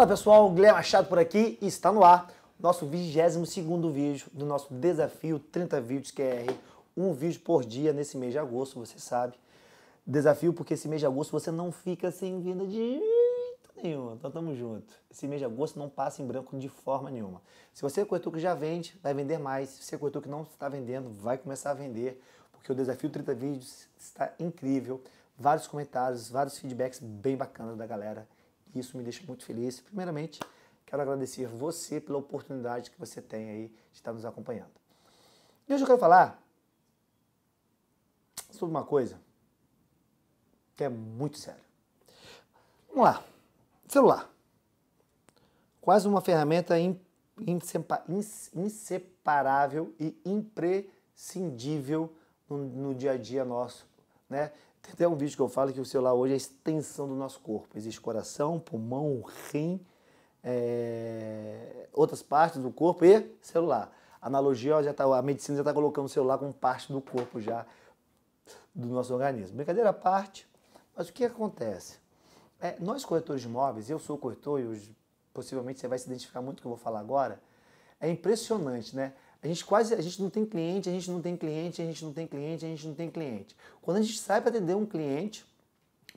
Fala pessoal, Guilherme Machado por aqui e está no ar nosso 22 vídeo do nosso desafio 30 vídeos QR, um vídeo por dia nesse mês de agosto, você sabe. Desafio porque esse mês de agosto você não fica sem vinda de jeito nenhum, então tamo junto. Esse mês de agosto não passa em branco de forma nenhuma. Se você é que já vende, vai vender mais. Se você é que não está vendendo, vai começar a vender, porque o desafio 30 vídeos está incrível. Vários comentários, vários feedbacks bem bacanas da galera isso me deixa muito feliz. Primeiramente, quero agradecer você pela oportunidade que você tem aí de estar nos acompanhando. E hoje eu quero falar sobre uma coisa que é muito séria. Vamos lá. Celular. Quase uma ferramenta inseparável e imprescindível no dia a dia nosso, né? Tem até um vídeo que eu falo que o celular hoje é a extensão do nosso corpo. Existe coração, pulmão, rim, é... outras partes do corpo e celular. A analogia já tá, a medicina já está colocando o celular como parte do corpo já do nosso organismo. Brincadeira à parte, mas o que acontece? É, nós corretores de imóveis, eu sou corretor e hoje, possivelmente você vai se identificar muito com o que eu vou falar agora. É impressionante, né? A gente quase, a gente não tem cliente, a gente não tem cliente, a gente não tem cliente, a gente não tem cliente. Quando a gente sai para atender um cliente,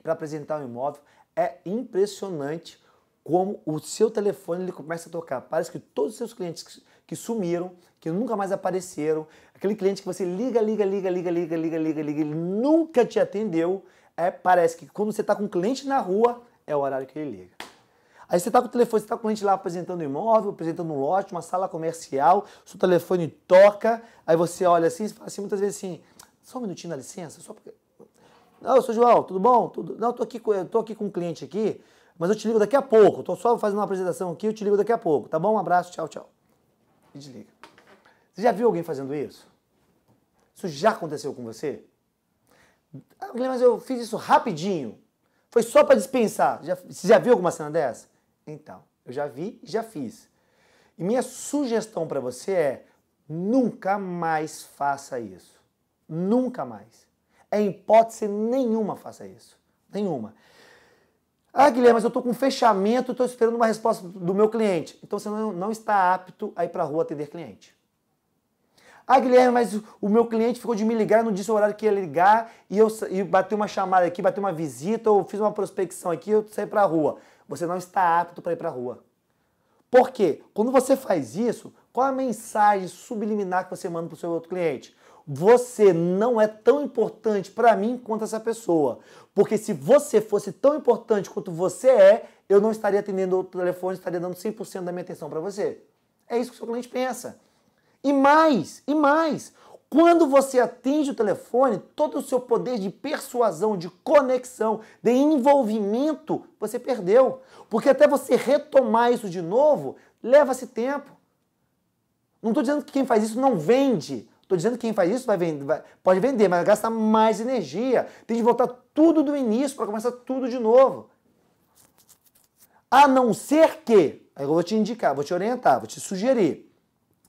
para apresentar um imóvel, é impressionante como o seu telefone ele começa a tocar. Parece que todos os seus clientes que, sumiram, que nunca mais apareceram, aquele cliente que você liga, liga, liga, liga, liga, liga, liga, liga, ele nunca te atendeu, é, parece que quando você está com um cliente na rua, é o horário que ele liga. Aí você está com o telefone, você está com o cliente lá apresentando um imóvel, apresentando um lote, uma sala comercial, seu telefone toca, aí você olha assim e fala assim, muitas vezes assim, só um minutinho, dá licença, só porque... Não, eu sou João, tudo bom? Tudo... Não, eu tô aqui, eu tô aqui com um cliente aqui, mas eu te ligo daqui a pouco, estou só fazendo uma apresentação aqui, eu te ligo daqui a pouco, tá bom? Um abraço, tchau, tchau. E desliga. Você já viu alguém fazendo isso? Isso já aconteceu com você? Ah, mas eu fiz isso rapidinho. Foi só para dispensar. Já, você já viu alguma cena dessa? Então, eu já vi e já fiz. E minha sugestão para você é: nunca mais faça isso. Nunca mais. É hipótese nenhuma faça isso. Nenhuma. Ah, Guilherme, mas eu estou com fechamento, estou esperando uma resposta do meu cliente. Então você não, não está apto a ir para a rua atender cliente. Ah, Guilherme, mas o meu cliente ficou de me ligar, não disse o horário que ia ligar e eu e uma chamada aqui, bati uma visita, ou fiz uma prospecção aqui, eu saí para a rua você não está apto para ir para a rua. Por quê? Quando você faz isso, qual é a mensagem subliminar que você manda para o seu outro cliente? Você não é tão importante para mim quanto essa pessoa. Porque se você fosse tão importante quanto você é, eu não estaria atendendo outro telefone, estaria dando 100% da minha atenção para você. É isso que o seu cliente pensa. E mais, e mais, quando você atinge o telefone, todo o seu poder de persuasão, de conexão, de envolvimento, você perdeu. Porque até você retomar isso de novo, leva-se tempo. Não estou dizendo que quem faz isso não vende. Estou dizendo que quem faz isso vai vender, vai, pode vender, mas gasta mais energia. Tem de voltar tudo do início para começar tudo de novo. A não ser que, aí eu vou te indicar, vou te orientar, vou te sugerir.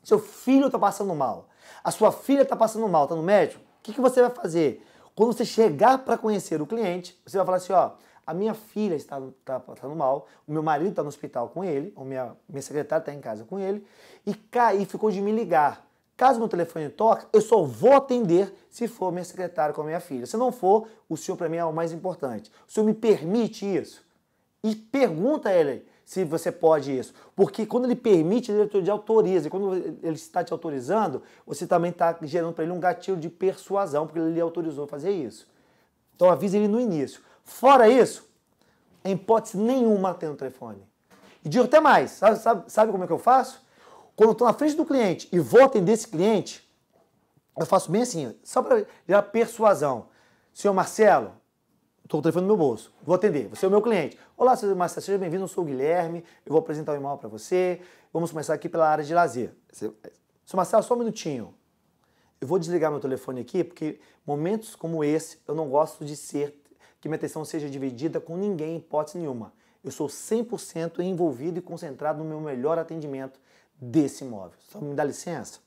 Seu filho está passando mal. A sua filha está passando mal, está no médico. O que, que você vai fazer? Quando você chegar para conhecer o cliente, você vai falar assim: ó, a minha filha está tá, passando tá mal, o meu marido está no hospital com ele, ou minha, minha secretária está em casa com ele, e, cai, e ficou de me ligar. Caso meu telefone toque, eu só vou atender se for minha secretária com a minha filha. Se não for, o senhor para mim é o mais importante. O senhor me permite isso? E pergunta a ele, se você pode isso. Porque quando ele permite, ele te autoriza. E quando ele está te autorizando, você também está gerando para ele um gatilho de persuasão, porque ele lhe autorizou a fazer isso. Então avisa ele no início. Fora isso, em hipótese nenhuma tem o telefone. E digo até mais, sabe, sabe, sabe como é que eu faço? Quando eu estou na frente do cliente e vou atender esse cliente, eu faço bem assim, só para gerar persuasão. Senhor Marcelo, Estou com o telefone no meu bolso, vou atender, você é o meu cliente. Olá, seu Marcelo, seja bem-vindo, eu sou o Guilherme, eu vou apresentar o imóvel para você. Vamos começar aqui pela área de lazer. Seu Marcelo, só um minutinho. Eu vou desligar meu telefone aqui, porque momentos como esse eu não gosto de ser, que minha atenção seja dividida com ninguém, em hipótese nenhuma. Eu sou 100% envolvido e concentrado no meu melhor atendimento desse imóvel. Só me dá licença?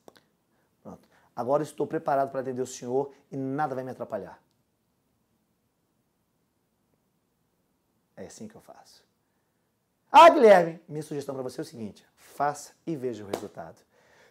Pronto. Agora estou preparado para atender o senhor e nada vai me atrapalhar. É assim que eu faço. Ah, Guilherme, minha sugestão para você é o seguinte: faça e veja o resultado.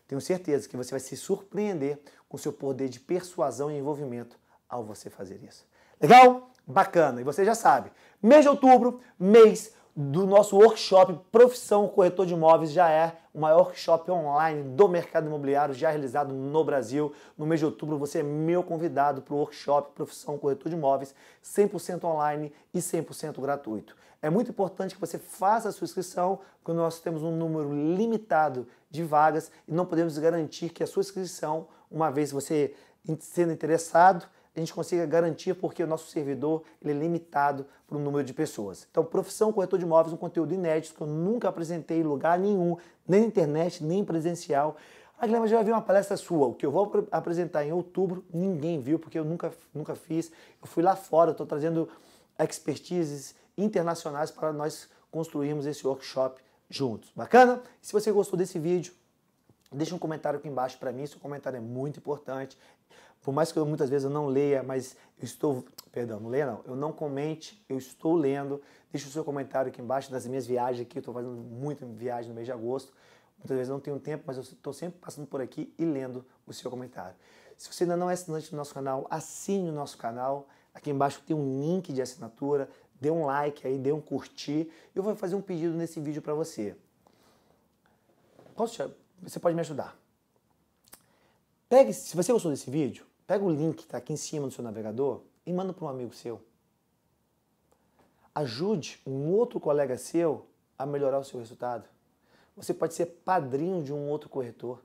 Tenho certeza que você vai se surpreender com seu poder de persuasão e envolvimento ao você fazer isso. Legal? Bacana. E você já sabe, mês de outubro, mês do nosso workshop Profissão Corretor de Imóveis já é o maior workshop online do mercado imobiliário já realizado no Brasil. No mês de outubro você é meu convidado para o workshop Profissão Corretor de Imóveis 100% online e 100% gratuito. É muito importante que você faça a sua inscrição, porque nós temos um número limitado de vagas e não podemos garantir que a sua inscrição, uma vez você sendo interessado, a gente consiga garantir, porque o nosso servidor ele é limitado para o número de pessoas. Então, profissão corretor de imóveis um conteúdo inédito que eu nunca apresentei em lugar nenhum, nem na internet, nem presencial. Ah, Guilherme, já vi uma palestra sua. O que eu vou apresentar em outubro, ninguém viu, porque eu nunca, nunca fiz. Eu fui lá fora, estou trazendo expertises internacionais para nós construirmos esse workshop juntos. Bacana? se você gostou desse vídeo, deixa um comentário aqui embaixo para mim. Seu comentário é muito importante por mais que eu, muitas vezes eu não leia, mas eu estou, perdão, não leia não, eu não comente, eu estou lendo. Deixe o seu comentário aqui embaixo das minhas viagens aqui, eu estou fazendo muita viagem no mês de agosto. Muitas vezes não tenho tempo, mas eu estou sempre passando por aqui e lendo o seu comentário. Se você ainda não é assinante do nosso canal, assine o nosso canal. Aqui embaixo tem um link de assinatura. Dê um like aí, dê um curtir. Eu vou fazer um pedido nesse vídeo para você. Posso, você pode me ajudar. Pegue, se você gostou desse vídeo, Pega o link que está aqui em cima do seu navegador e manda para um amigo seu. Ajude um outro colega seu a melhorar o seu resultado. Você pode ser padrinho de um outro corretor.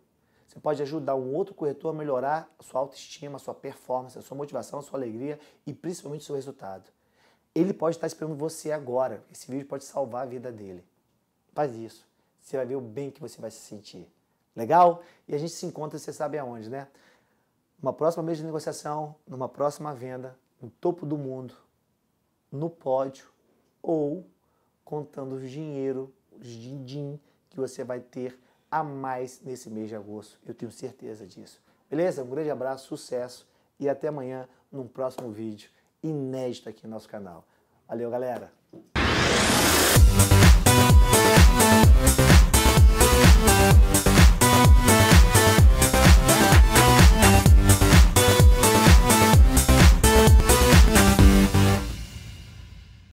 Você pode ajudar um outro corretor a melhorar a sua autoestima, a sua performance, a sua motivação, a sua alegria e principalmente o seu resultado. Ele pode estar esperando você agora. Esse vídeo pode salvar a vida dele. Faz isso. Você vai ver o bem que você vai se sentir. Legal? E a gente se encontra, você sabe aonde, né? Uma próxima mesa de negociação, numa próxima venda, no topo do mundo, no pódio ou contando o dinheiro, os din-din que você vai ter a mais nesse mês de agosto. Eu tenho certeza disso. Beleza? Um grande abraço, sucesso e até amanhã num próximo vídeo inédito aqui no nosso canal. Valeu, galera!